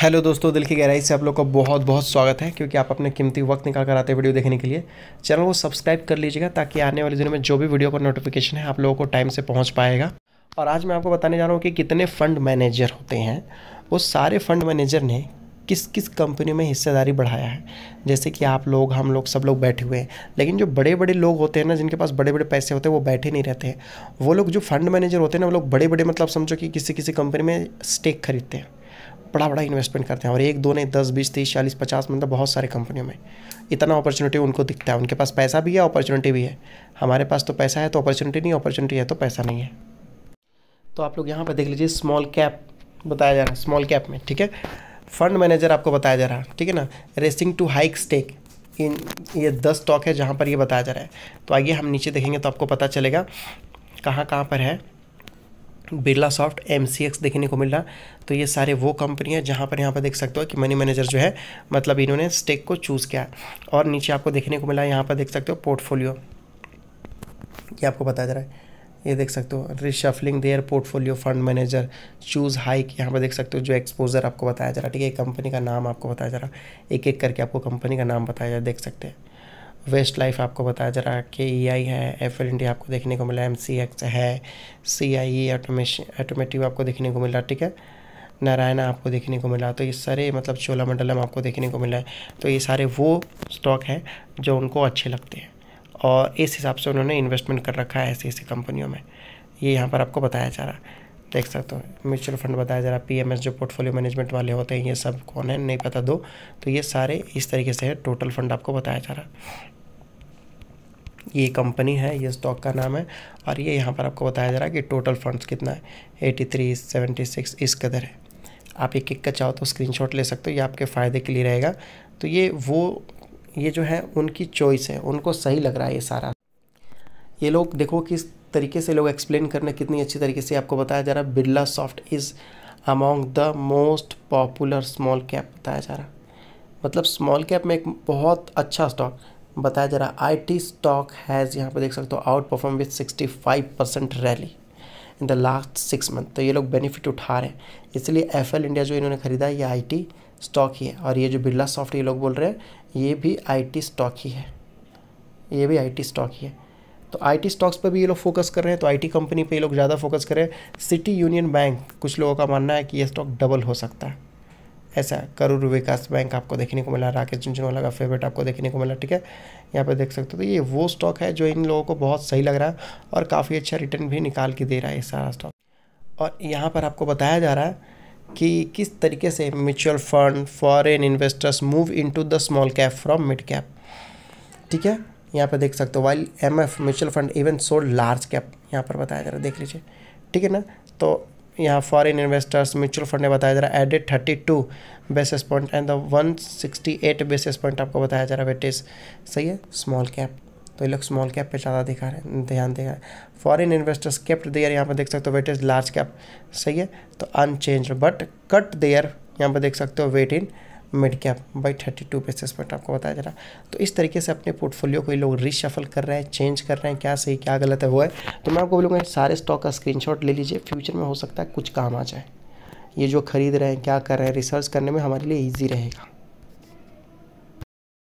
hello दोस्तों दिल की गहराई से आप लोग का बहुत बहुत स्वागत है क्योंकि आप अपने कीमती वक्त निकाल कर आते हैं वीडियो देखने के लिए चैनल को सब्सक्राइब कर लीजिएगा ताकि आने वाले दिनों में जो भी वीडियो का नोटिफिकेशन है आप लोगों को टाइम से पहुंच पाएगा और आज मैं आपको बताने जा रहा हूँ कि कितने फंड मैनेजर होते हैं वो सारे फंड मैनेजर ने किस किस कंपनी में हिस्सेदारी बढ़ाया है जैसे कि आप लोग हम लोग सब लोग बैठे हुए हैं लेकिन जो बड़े बड़े लोग होते हैं ना जिनके पास बड़े बड़े पैसे होते हैं वो बैठे नहीं रहते हैं वो लोग जो फंड मैनेजर होते हैं ना वो लोग बड़े बड़े मतलब समझो कि किसी किसी कंपनी में स्टेक खरीदते हैं बड़ा बड़ा इन्वेस्टमेंट करते हैं और एक दो नहीं दस बीस तीस चालीस पचास मतलब बहुत सारे कंपनियों में इतना अपॉर्चुनिटी उनको दिखता है उनके पास पैसा भी है अपॉर्चुनिटी भी है हमारे पास तो पैसा है तो अपॉर्चुनिटी नहीं अपॉर्चुनिटी है तो पैसा नहीं है तो आप लोग यहाँ पर देख लीजिए स्मॉल कैप बताया जा रहा है स्मॉल कैप में ठीक है फंड मैनेजर आपको बताया जा रहा है ठीक है ना racing to hike stake in ये दस स्टॉक है जहाँ पर ये बताया जा रहा है तो आइए हम नीचे देखेंगे तो आपको पता चलेगा कहाँ कहाँ पर है बिरला सॉफ्ट एम देखने को मिल रहा तो ये सारे वो कंपनियाँ जहाँ पर यहाँ पर देख सकते हो कि मनी मैनेजर जो है मतलब इन्होंने स्टेक को चूज़ किया और नीचे आपको देखने को मिला यहाँ पर देख सकते हो पोर्टफोलियो ये आपको बताया जा रहा है ये देख सकते हो reshuffling their portfolio fund manager choose hike यहाँ पर देख सकते हो जो एक्सपोजर आपको बताया जा रहा है ठीक है कंपनी का नाम आपको बताया जा रहा है एक एक करके आपको कंपनी का नाम बताया जा रहा देख सकते हैं वेस्ट लाइफ आपको बताया जा रहा है के ई आई है एफ एल इंडिया आपको देखने को मिला एम सी एक्स है सी आई ई ऑटोमेशन ऑटोमेटिव आपको देखने को मिला ठीक है नारायणा आपको देखने को मिला तो ये सारे मतलब चोला मंडलम आपको देखने को मिला है तो ये सारे वो स्टॉक हैं जो उनको अच्छे लगते हैं और इस हिसाब से उन्होंने इन्वेस्टमेंट कर रखा है ऐसी ऐसी कंपनियों में ये यहाँ पर आपको बताया जा रहा है देख सकते हो म्यूचुअल फंड बताया जा रहा है पी जो पोर्टफोलियो मैनेजमेंट वाले होते हैं ये सब कौन है नहीं पता दो तो ये सारे इस तरीके से है टोटल फंड आपको बताया जा रहा है ये कंपनी है ये स्टॉक का नाम है और ये यहाँ पर आपको बताया जा रहा है कि टोटल फंड्स कितना है एटी थ्री सिक्स इस कदर है आप एक एक का चाहो तो स्क्रीनशॉट ले सकते हो ये आपके फ़ायदे के लिए रहेगा तो ये वो ये जो है उनकी चॉइस है उनको सही लग रहा है ये सारा ये लोग देखो किस तरीके से लोग एक्सप्लेन करने कितनी अच्छी तरीके से आपको बताया जा रहा है Birla soft is among the most popular small cap बताया जा रहा मतलब स्मॉल कैप में एक बहुत अच्छा स्टॉक बताया जा रहा आई टी स्टॉक हैज़ यहाँ पर देख सकते हो outperform with sixty five percent rally in the last six month तो ये लोग बेनिफिट उठा रहे हैं इसलिए एफ एल इंडिया जो इन्होंने ख़रीदा ये आई टी स्टॉक ही है और ये जो बिरला सॉफ्ट ये लोग बोल रहे हैं ये भी आई टी स्टॉक ही है ये भी आई टी स्टॉक ही है तो आईटी स्टॉक्स पर भी ये लोग फोकस कर रहे हैं तो आईटी कंपनी पे ये लोग ज़्यादा फोकस कर रहे हैं सिटी यूनियन बैंक कुछ लोगों का मानना है कि ये स्टॉक डबल हो सकता है ऐसा करूर विकास बैंक आपको देखने को मिला राकेश झुंझुनवाला का फेवरेट आपको देखने को मिला ठीक है यहाँ पे देख सकते हो तो ये वो स्टॉक है जो इन लोगों को बहुत सही लग रहा है और काफ़ी अच्छा रिटर्न भी निकाल के दे रहा है ये सारा स्टॉक और यहाँ पर आपको बताया जा रहा है कि किस तरीके से mutual fund foreign investors move into the small cap from mid cap ठीक है यहाँ पर देख सकते हो while M F mutual fund even sold large cap यहाँ पर बताया जा रहा है देख लीजिए ठीक है ना तो यहाँ फॉरेन इन्वेस्टर्स म्यूचुअल फंड ने बताया जा रहा है added thirty two basis point and the one sixty eight basis point आपको बताया जा रहा है वेटेज सही है स्मॉल कैप तो ये लोग स्मॉल कैप पे ज़्यादा दिखा रहे हैं ध्यान दे रहे हैं फॉरन इन्वेस्टर्स केप्ट देयर यहाँ पर देख सकते हो वेटेज लार्ज कैप सही है तो अनचेंज बट कट देयर यहाँ पर देख सकते हो weight in mid cap by thirty two basis point आपको बताया जा रहा है तो इस तरीके से अपने पोर्टफोलियो को ये लोग रिशफल कर रहे हैं चेंज कर रहे हैं क्या सही क्या गलत है वो है तो मैं आपको बोलूँगा सारे स्टॉक का स्क्रीनशॉट ले लीजिए फ्यूचर में हो सकता है कुछ काम आ जाए ये जो खरीद रहे हैं क्या कर रहे हैं रिसर्च करने में हमारे लिए ईजी रहेगा